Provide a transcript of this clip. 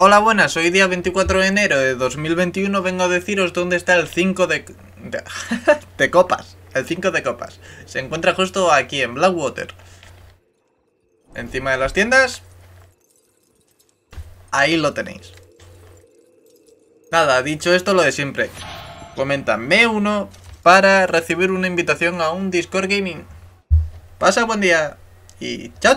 Hola buenas, hoy día 24 de enero de 2021 vengo a deciros dónde está el 5 de... copas, el 5 de copas. Se encuentra justo aquí en Blackwater. Encima de las tiendas. Ahí lo tenéis. Nada, dicho esto lo de siempre. Coméntame uno para recibir una invitación a un Discord Gaming. Pasa buen día y chao chao.